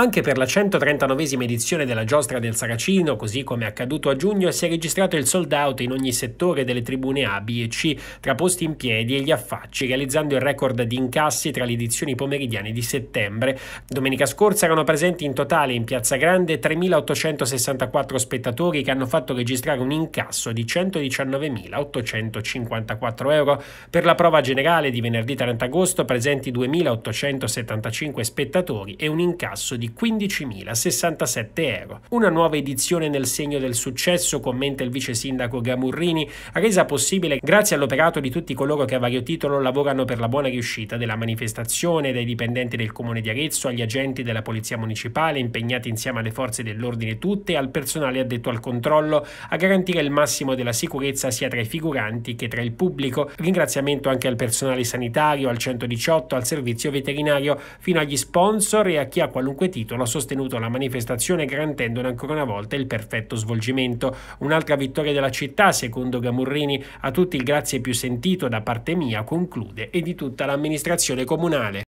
Anche per la 139esima edizione della giostra del Saracino, così come accaduto a giugno, si è registrato il sold out in ogni settore delle tribune A, B e C, tra posti in piedi e gli affacci, realizzando il record di incassi tra le edizioni pomeridiane di settembre. Domenica scorsa erano presenti in totale in Piazza Grande 3.864 spettatori che hanno fatto registrare un incasso di 119.854 euro. Per la prova generale di venerdì 30 agosto presenti 2.875 spettatori e un incasso di 15.067 euro. Una nuova edizione nel segno del successo, commenta il vice sindaco Gamurrini, resa possibile grazie all'operato di tutti coloro che a vario titolo lavorano per la buona riuscita della manifestazione, dai dipendenti del comune di Arezzo, agli agenti della polizia municipale impegnati insieme alle forze dell'ordine tutte al personale addetto al controllo a garantire il massimo della sicurezza sia tra i figuranti che tra il pubblico. Ringraziamento anche al personale sanitario, al 118, al servizio veterinario, fino agli sponsor e a chi ha qualunque titolo titolo ha sostenuto la manifestazione garantendone ancora una volta il perfetto svolgimento. Un'altra vittoria della città, secondo Gamurrini, a tutti il grazie più sentito da parte mia, conclude, e di tutta l'amministrazione comunale.